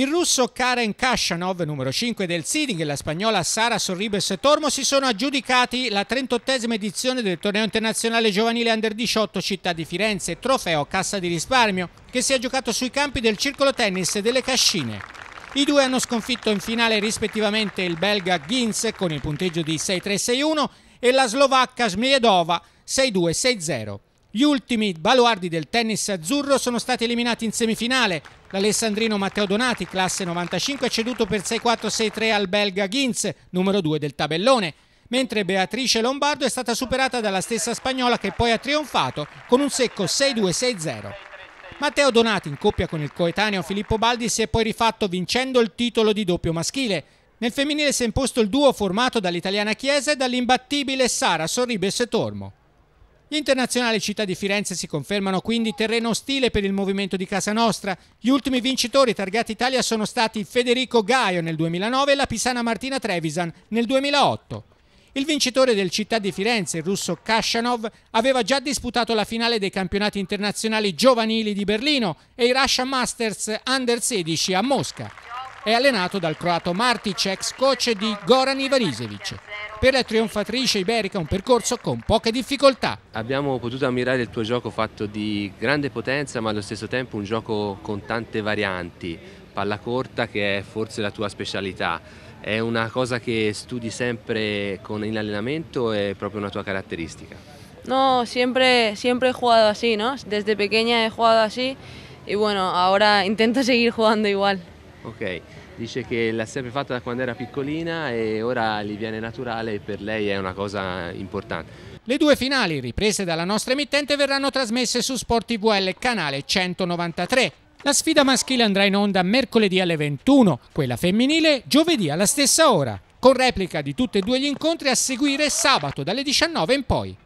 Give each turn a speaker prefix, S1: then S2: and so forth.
S1: Il russo Karen Kashanov, numero 5 del seeding, e la spagnola Sara Sorribes Tormo si sono aggiudicati la 38esima edizione del torneo internazionale giovanile Under 18 Città di Firenze, trofeo Cassa di risparmio, che si è giocato sui campi del circolo tennis delle Cascine. I due hanno sconfitto in finale rispettivamente il belga Ginz con il punteggio di 6-3-6-1 e la slovacca Smiedova 6-2-6-0. Gli ultimi baluardi del tennis azzurro sono stati eliminati in semifinale. L'alessandrino Matteo Donati, classe 95, è ceduto per 6-4-6-3 al belga Ginz, numero 2 del tabellone, mentre Beatrice Lombardo è stata superata dalla stessa spagnola che poi ha trionfato con un secco 6-2-6-0. Matteo Donati, in coppia con il coetaneo Filippo Baldi, si è poi rifatto vincendo il titolo di doppio maschile. Nel femminile si è imposto il duo formato dall'italiana Chiesa e dall'imbattibile Sara Sorribes Tormo. Gli internazionali città di Firenze si confermano quindi terreno ostile per il movimento di Casa Nostra. Gli ultimi vincitori targati Italia sono stati Federico Gaio nel 2009 e la pisana Martina Trevisan nel 2008. Il vincitore del Città di Firenze, il russo Kashanov, aveva già disputato la finale dei campionati internazionali giovanili di Berlino e i Russia Masters Under 16 a Mosca. È allenato dal croato Martic, ex coach di Goran Ivarisevic per la trionfatrice iberica un percorso con poche difficoltà.
S2: Abbiamo potuto ammirare il tuo gioco fatto di grande potenza ma allo stesso tempo un gioco con tante varianti, palla corta che è forse la tua specialità. È una cosa che studi sempre con, in allenamento, è proprio una tua caratteristica.
S3: No, sempre, siempre he jugado así, ¿no? Desde pequeña he giocato così e bueno, ahora intento seguir giocando igual.
S2: Ok, dice che l'ha sempre fatta da quando era piccolina e ora gli viene naturale e per lei è una cosa importante. Le due finali, riprese dalla nostra
S1: emittente, verranno trasmesse su Sport TVL canale 193. La sfida maschile andrà in onda mercoledì alle 21, quella femminile giovedì alla stessa ora, con replica di tutti e due gli incontri a seguire sabato dalle 19 in poi.